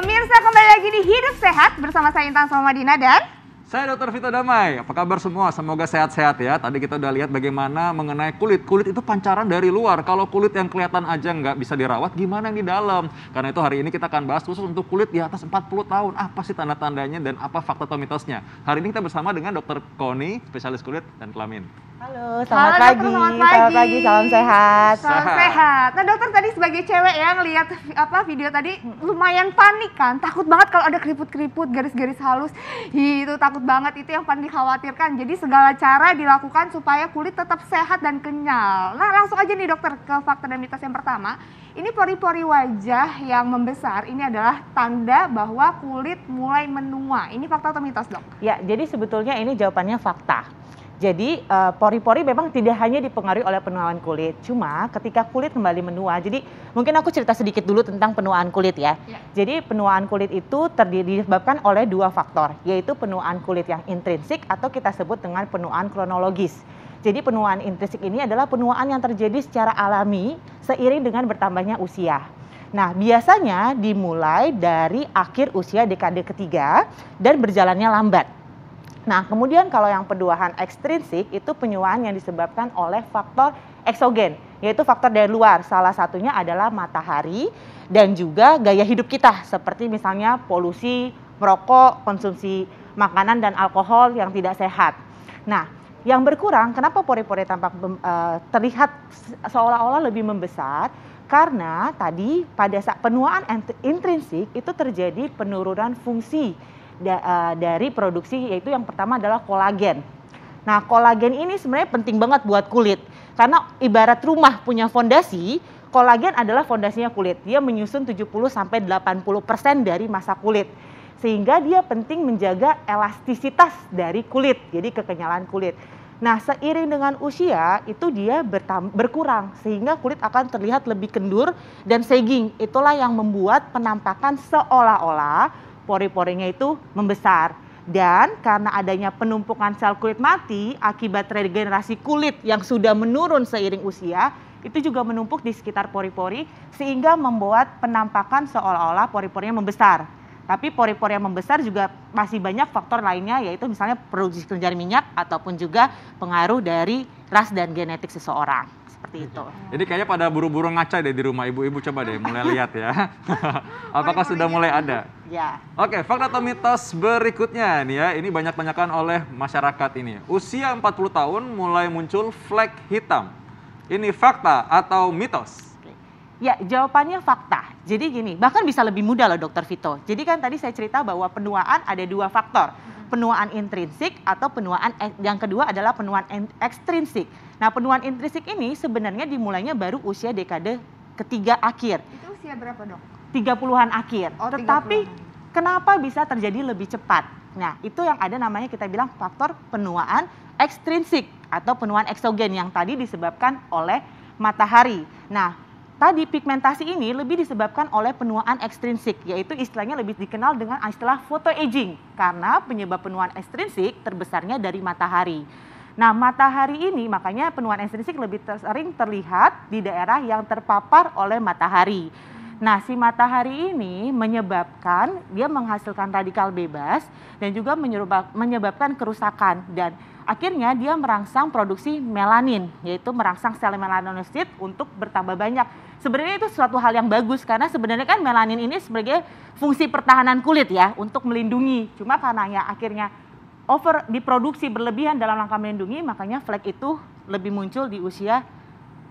Pemirsa kembali lagi di Hidup Sehat bersama saya Intan Salmadina dan saya Dr. Vito Damai. Apa kabar semua? Semoga sehat-sehat ya. Tadi kita udah lihat bagaimana mengenai kulit. Kulit itu pancaran dari luar. Kalau kulit yang kelihatan aja nggak bisa dirawat, gimana yang di dalam? Karena itu hari ini kita akan bahas khusus untuk kulit di atas 40 tahun. Apa sih tanda-tandanya dan apa fakta atau mitosnya? Hari ini kita bersama dengan Dr. Koni, spesialis kulit dan kelamin. Halo, selamat, Halo, pagi. Dokter, selamat pagi. Selamat pagi, salam sehat. Salam sehat. sehat. Nah, dokter tadi sebagai cewek ya ngelihat apa video tadi lumayan panik kan? Takut banget kalau ada keriput-keriput, garis-garis halus. Itu takut banget itu yang paling dikhawatirkan. Jadi segala cara dilakukan supaya kulit tetap sehat dan kenyal. Nah, langsung aja nih dokter ke fakta dan mitos yang pertama. Ini pori-pori wajah yang membesar ini adalah tanda bahwa kulit mulai menua. Ini fakta atau mitos, Dok? Ya, jadi sebetulnya ini jawabannya fakta. Jadi pori eh, pori-pori memang tidak hanya dipengaruhi oleh penuaan kulit, cuma ketika kulit kembali menua. Jadi mungkin aku cerita sedikit dulu tentang penuaan kulit ya. ya. Jadi penuaan kulit itu terdiri disebabkan oleh dua faktor, yaitu penuaan kulit yang intrinsik atau kita sebut dengan penuaan kronologis. Jadi penuaan intrinsik ini adalah penuaan yang terjadi secara alami seiring dengan bertambahnya usia. Nah, biasanya dimulai dari akhir usia dekade ketiga dan berjalannya lambat. Nah, kemudian kalau yang peduahan ekstrinsik itu penyuaan yang disebabkan oleh faktor eksogen, yaitu faktor dari luar. Salah satunya adalah matahari dan juga gaya hidup kita seperti misalnya polusi, merokok, konsumsi makanan dan alkohol yang tidak sehat. Nah, yang berkurang kenapa pori-pori tampak eh, terlihat seolah-olah lebih membesar? Karena tadi pada saat penuaan intrinsik itu terjadi penurunan fungsi da, uh, dari produksi yaitu yang pertama adalah kolagen. Nah, kolagen ini sebenarnya penting banget buat kulit karena ibarat rumah punya fondasi, kolagen adalah fondasinya kulit. Dia menyusun 70 sampai 80% dari massa kulit. Sehingga dia penting menjaga elastisitas dari kulit, jadi kekenyalan kulit. Nah, seiring dengan usia itu dia berkurang sehingga kulit akan terlihat lebih kendur dan sagging. Itulah yang membuat penampakan seolah-olah pori-porinya itu membesar. Dan karena adanya penumpukan sel kulit mati akibat regenerasi kulit yang sudah menurun seiring usia, itu juga menumpuk di sekitar pori-pori sehingga membuat penampakan seolah-olah pori-porinya membesar. Tapi pori-pori yang membesar juga masih banyak faktor lainnya yaitu misalnya produksi kelenjar minyak ataupun juga pengaruh dari ras dan genetik seseorang seperti itu. Jadi kayaknya pada buru-buru ngaca deh di rumah ibu-ibu coba deh mulai lihat ya. Apakah sudah mulai ada? Ya. Oke, fakta atau mitos berikutnya nih ya. Ini banyak tanyakan oleh masyarakat ini. Usia 40 tahun mulai muncul flek hitam. Ini fakta atau mitos? Ya, jawabannya fakta. Jadi gini, bahkan bisa lebih mudah loh Dokter Vito. Jadi kan tadi saya cerita bahwa penuaan ada dua faktor. Penuaan intrinsik atau penuaan yang kedua adalah penuaan ekstrinsik. Nah penuaan intrinsik ini sebenarnya dimulainya baru usia dekade ketiga akhir. Itu usia berapa dok? 30-an akhir. Oh, 30 Tetapi kenapa bisa terjadi lebih cepat? Nah itu yang ada namanya kita bilang faktor penuaan ekstrinsik atau penuaan eksogen yang tadi disebabkan oleh matahari. Nah tadi pigmentasi ini lebih disebabkan oleh penuaan ekstrinsik, yaitu istilahnya lebih dikenal dengan istilah photoaging, karena penyebab penuaan ekstrinsik terbesarnya dari matahari. Nah, matahari ini makanya penuaan ekstrinsik lebih sering terlihat di daerah yang terpapar oleh matahari. Nah, si matahari ini menyebabkan dia menghasilkan radikal bebas dan juga menyebabkan kerusakan dan akhirnya dia merangsang produksi melanin, yaitu merangsang sel melanosit untuk bertambah banyak. Sebenarnya itu suatu hal yang bagus karena sebenarnya kan melanin ini sebagai fungsi pertahanan kulit ya untuk melindungi. Cuma karena ya akhirnya over diproduksi berlebihan dalam langkah melindungi, makanya flek itu lebih muncul di usia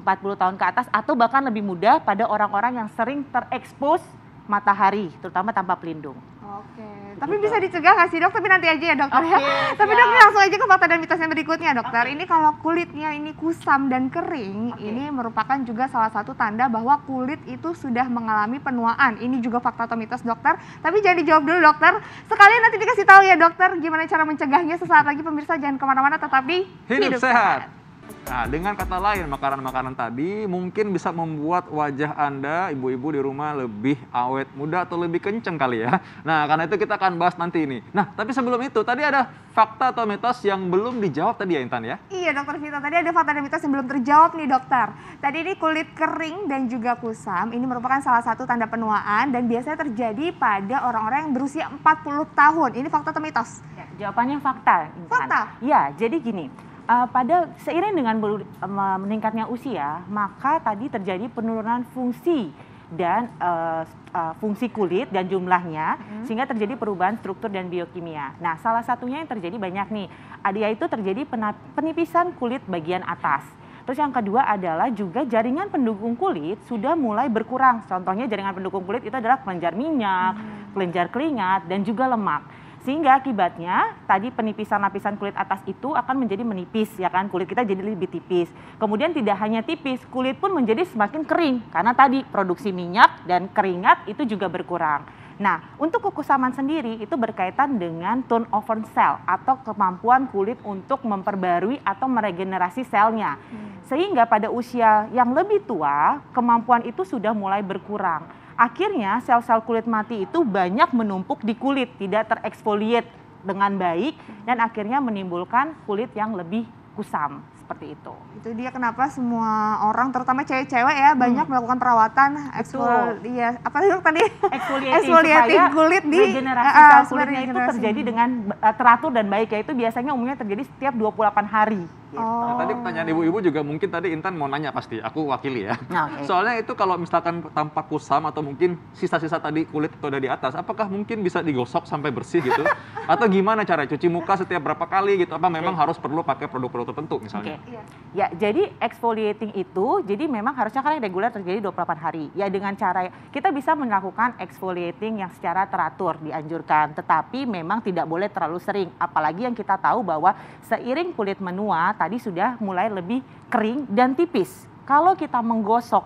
40 tahun ke atas atau bahkan lebih muda pada orang-orang yang sering terekspos matahari, terutama tanpa pelindung. Oke, tapi bisa dicegah nggak sih dok? Tapi nanti aja ya dokter okay, ya. Tapi dok langsung aja ke fakta dan mitosnya berikutnya dokter. Okay. Ini kalau kulitnya ini kusam dan kering, okay. ini merupakan juga salah satu tanda bahwa kulit itu sudah mengalami penuaan. Ini juga fakta atau mitos dokter. Tapi jangan dijawab dulu dokter. Sekalian nanti dikasih tahu ya dokter gimana cara mencegahnya. Sesaat lagi pemirsa jangan kemana-mana tetapi di Hidup, Hidup Sehat. sehat. Nah, dengan kata lain, makanan-makanan tadi mungkin bisa membuat wajah Anda, ibu-ibu di rumah, lebih awet muda atau lebih kenceng kali ya. Nah, karena itu kita akan bahas nanti ini. Nah, tapi sebelum itu, tadi ada fakta atau mitos yang belum dijawab tadi ya, Intan ya? Iya, Dokter Vito. Tadi ada fakta dan mitos yang belum terjawab nih, Dokter. Tadi ini kulit kering dan juga kusam. Ini merupakan salah satu tanda penuaan dan biasanya terjadi pada orang-orang yang berusia 40 tahun. Ini fakta atau mitos? Ya, jawabannya fakta. Intan. Fakta? Iya, jadi gini uh, eh, pada seiring dengan ber, um, eh, meningkatnya usia, maka tadi terjadi penurunan fungsi dan uh, uh, fungsi kulit dan jumlahnya hmm. sehingga terjadi perubahan struktur dan biokimia. Nah, salah satunya yang terjadi banyak nih, ada yaitu terjadi penipisan kulit bagian atas. Terus yang kedua adalah juga jaringan pendukung kulit sudah mulai berkurang. Contohnya jaringan pendukung kulit itu adalah kelenjar minyak, hmm. kelenjar keringat dan juga lemak. Sehingga akibatnya tadi penipisan-lapisan kulit atas itu akan menjadi menipis ya kan kulit kita jadi lebih tipis. Kemudian tidak hanya tipis, kulit pun menjadi semakin kering karena tadi produksi minyak dan keringat itu juga berkurang. Nah, untuk kekusaman sendiri itu berkaitan dengan turnover cell atau kemampuan kulit untuk memperbarui atau meregenerasi selnya. Hmm. Sehingga pada usia yang lebih tua, kemampuan itu sudah mulai berkurang Akhirnya sel-sel kulit mati itu banyak menumpuk di kulit, tidak tereksfoliate dengan baik dan akhirnya menimbulkan kulit yang lebih kusam seperti itu. Itu dia kenapa semua orang terutama cewek-cewek ya banyak hmm. melakukan perawatan eksfoliasi iya apa sih tadi eksfoliating kulit di regenerasi uh, sel kulitnya itu terjadi dengan eh, teratur dan baik ya itu biasanya umumnya terjadi setiap 28 hari. Gitu. tadi oh. pertanyaan ibu-ibu juga mungkin tadi Intan mau nanya pasti, aku wakili ya. Nah, okay. Soalnya itu kalau misalkan tanpa kusam atau mungkin sisa-sisa tadi kulit ada di atas, apakah mungkin bisa digosok sampai bersih gitu? atau gimana cara cuci muka setiap berapa kali gitu? Apa memang okay. harus perlu pakai produk-produk tertentu misalnya? Okay. Ya, jadi exfoliating itu jadi memang harusnya kan reguler terjadi 28 hari. Ya dengan cara ya, kita bisa melakukan exfoliating yang secara teratur dianjurkan, tetapi memang tidak boleh terlalu sering. Apalagi yang kita tahu bahwa seiring kulit menua tadi sudah mulai lebih kering dan tipis. Kalau kita menggosok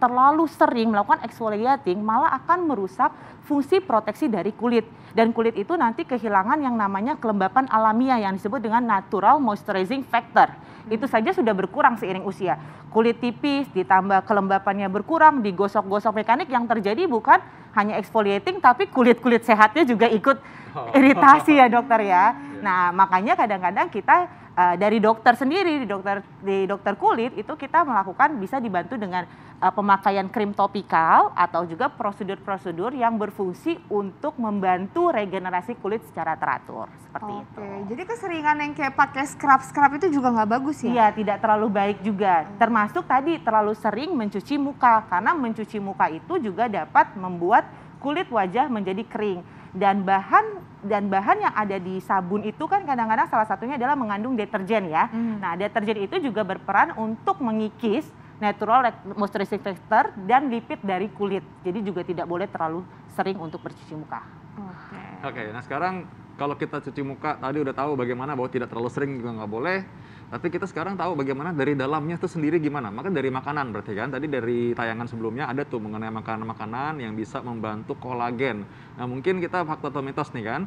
terlalu sering melakukan exfoliating malah akan merusak fungsi proteksi dari kulit dan kulit itu nanti kehilangan yang namanya kelembapan alamiah yang disebut dengan natural moisturizing factor. Hmm. Itu saja sudah berkurang seiring usia. Kulit tipis ditambah kelembapannya berkurang, digosok-gosok mekanik yang terjadi bukan hanya exfoliating tapi kulit-kulit sehatnya juga ikut oh. iritasi ya dokter ya. Nah, makanya kadang-kadang kita uh, dari dokter sendiri di dokter di dokter kulit itu kita melakukan bisa dibantu dengan uh, pemakaian krim topikal atau juga prosedur-prosedur yang berfungsi untuk membantu regenerasi kulit secara teratur seperti okay. itu. Jadi keseringan yang kayak pakai scrub scrub itu juga nggak bagus ya? Iya tidak terlalu baik juga. Oh. Termasuk tadi terlalu sering mencuci muka karena mencuci muka itu juga dapat membuat kulit wajah menjadi kering dan bahan dan bahan yang ada di sabun itu kan kadang-kadang salah satunya adalah mengandung deterjen ya. Hmm. Nah, deterjen itu juga berperan untuk mengikis natural moisturizing factor dan lipid dari kulit. Jadi juga tidak boleh terlalu sering untuk bercuci muka. Oke. Okay. Oke, okay, nah sekarang kalau kita cuci muka tadi udah tahu bagaimana bahwa tidak terlalu sering juga nggak boleh. Tapi kita sekarang tahu bagaimana dari dalamnya itu sendiri gimana. Maka dari makanan berarti kan. Tadi dari tayangan sebelumnya ada tuh mengenai makanan-makanan yang bisa membantu kolagen. Nah mungkin kita fakta atau mitos nih kan.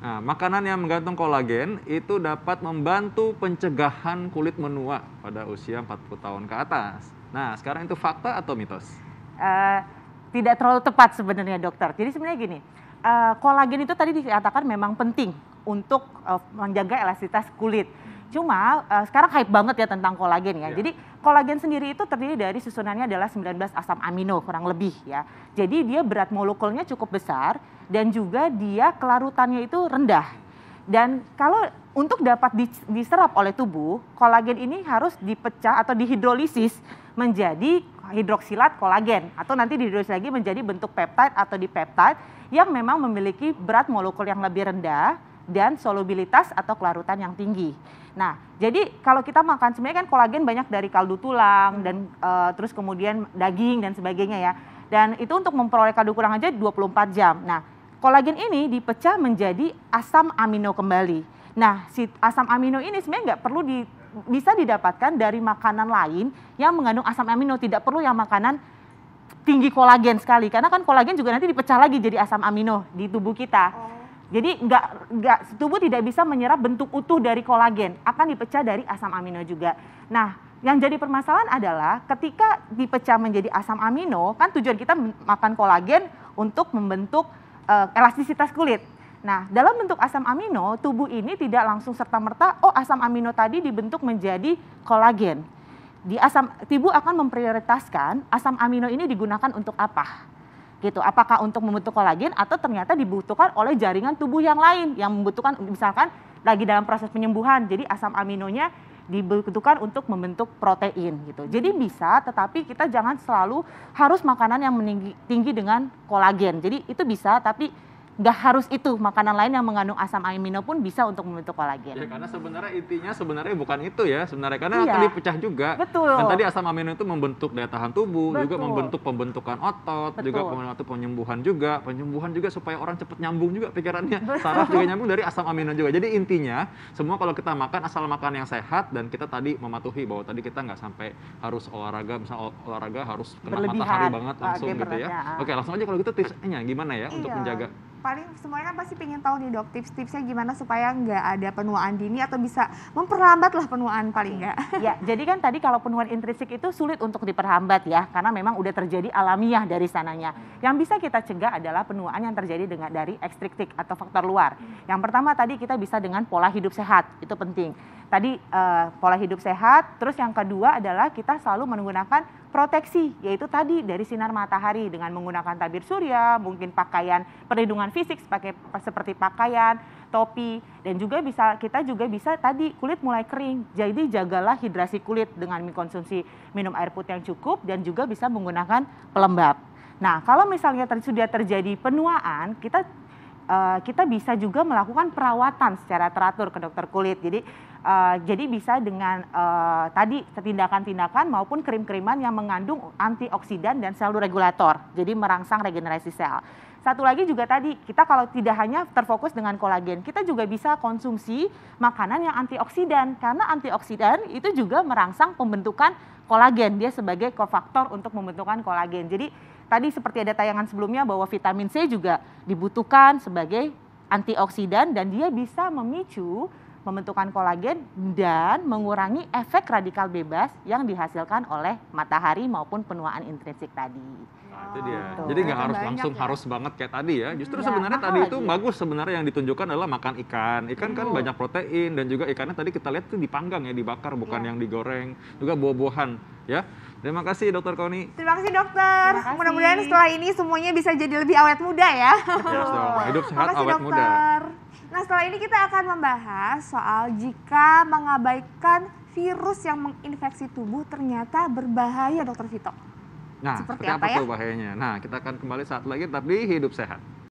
Nah, makanan yang menggantung kolagen itu dapat membantu pencegahan kulit menua pada usia 40 tahun ke atas. Nah, sekarang itu fakta atau mitos? Uh, tidak terlalu tepat sebenarnya dokter. Jadi sebenarnya gini, uh, kolagen itu tadi dikatakan memang penting untuk uh, menjaga elastisitas kulit. Cuma uh, sekarang hype banget ya tentang kolagen ya. Yeah. Jadi kolagen sendiri itu terdiri dari susunannya adalah 19 asam amino kurang lebih ya. Jadi dia berat molekulnya cukup besar dan juga dia kelarutannya itu rendah. Dan kalau untuk dapat diserap oleh tubuh, kolagen ini harus dipecah atau dihidrolisis menjadi hidroksilat kolagen atau nanti dihidrolisis lagi menjadi bentuk peptide atau dipeptide yang memang memiliki berat molekul yang lebih rendah dan solubilitas atau kelarutan yang tinggi. Nah, jadi kalau kita makan sebenarnya kan kolagen banyak dari kaldu tulang dan uh, terus kemudian daging dan sebagainya ya. Dan itu untuk memperoleh kaldu kurang aja 24 jam. Nah, kolagen ini dipecah menjadi asam amino kembali. Nah, si asam amino ini sebenarnya nggak perlu di, bisa didapatkan dari makanan lain yang mengandung asam amino, tidak perlu yang makanan tinggi kolagen sekali karena kan kolagen juga nanti dipecah lagi jadi asam amino di tubuh kita. Oh. Jadi nggak nggak tubuh tidak bisa menyerap bentuk utuh dari kolagen, akan dipecah dari asam amino juga. Nah, yang jadi permasalahan adalah ketika dipecah menjadi asam amino, kan tujuan kita makan kolagen untuk membentuk uh, elastisitas kulit. Nah, dalam bentuk asam amino, tubuh ini tidak langsung serta-merta, oh asam amino tadi dibentuk menjadi kolagen. Di asam, tubuh akan memprioritaskan asam amino ini digunakan untuk apa gitu. Apakah untuk membentuk kolagen atau ternyata dibutuhkan oleh jaringan tubuh yang lain yang membutuhkan misalkan lagi dalam proses penyembuhan. Jadi asam aminonya dibutuhkan untuk membentuk protein gitu. Jadi bisa, tetapi kita jangan selalu harus makanan yang tinggi dengan kolagen. Jadi itu bisa, tapi nggak harus itu makanan lain yang mengandung asam amino pun bisa untuk membentuk kolagen. Ya karena sebenarnya intinya sebenarnya bukan itu ya sebenarnya karena iya. akan dipecah juga. Betul. Dan tadi asam amino itu membentuk daya tahan tubuh, Betul. juga membentuk pembentukan otot, Betul. juga membantu penyembuhan juga, penyembuhan juga supaya orang cepat nyambung juga pikirannya, saraf juga nyambung dari asam amino juga. Jadi intinya semua kalau kita makan asal makan yang sehat dan kita tadi mematuhi bahwa tadi kita nggak sampai harus olahraga, misal olahraga harus kena Berlebihan. matahari banget ah, langsung Oke, gitu ya. ya. Ah. Oke langsung aja kalau gitu tipsnya gimana ya iya. untuk menjaga paling semuanya kan pasti pengen tahu nih dok tips-tipsnya gimana supaya nggak ada penuaan dini atau bisa memperlambat lah penuaan paling nggak. Ya, jadi kan tadi kalau penuaan intrinsik itu sulit untuk diperhambat ya karena memang udah terjadi alamiah dari sananya. Yang bisa kita cegah adalah penuaan yang terjadi dengan dari ekstriktik atau faktor luar. Yang pertama tadi kita bisa dengan pola hidup sehat itu penting. Tadi uh, pola hidup sehat, terus yang kedua adalah kita selalu menggunakan proteksi yaitu tadi dari sinar matahari dengan menggunakan tabir surya, mungkin pakaian perlindungan fisik sebagai seperti pakaian, topi dan juga bisa kita juga bisa tadi kulit mulai kering. Jadi jagalah hidrasi kulit dengan mengkonsumsi minum air putih yang cukup dan juga bisa menggunakan pelembab. Nah, kalau misalnya ter sudah terjadi penuaan, kita eh, kita bisa juga melakukan perawatan secara teratur ke dokter kulit. Jadi uh, jadi bisa dengan uh, tadi tindakan-tindakan maupun krim-kriman yang mengandung antioksidan dan sel regulator. Jadi merangsang regenerasi sel. Satu lagi juga tadi, kita kalau tidak hanya terfokus dengan kolagen, kita juga bisa konsumsi makanan yang antioksidan. Karena antioksidan itu juga merangsang pembentukan kolagen. Dia sebagai kofaktor untuk membentukkan kolagen. Jadi tadi seperti ada tayangan sebelumnya bahwa vitamin C juga dibutuhkan sebagai antioksidan dan dia bisa memicu pembentukan kolagen dan mengurangi efek radikal bebas yang dihasilkan oleh matahari maupun penuaan intrinsik tadi itu dia. Gitu. Jadi nggak harus langsung ya. harus banget kayak tadi ya. Justru ya, sebenarnya tadi lagi. itu bagus sebenarnya yang ditunjukkan adalah makan ikan. Ikan kan Betul. kan banyak protein dan juga ikannya tadi kita lihat itu dipanggang ya, dibakar bukan ya. yang digoreng. Juga buah-buahan ya. Terima kasih dokter Koni. Terima kasih dokter. Mudah-mudahan setelah ini semuanya bisa jadi lebih awet muda ya. Yes, dong. Hidup sehat Makasih, awet dokter. muda. Nah setelah ini kita akan membahas soal jika mengabaikan virus yang menginfeksi tubuh ternyata berbahaya dokter Vito. Nah, seperti, apa, apa ya? tuh bahayanya? Nah, kita akan kembali saat lagi tapi hidup sehat.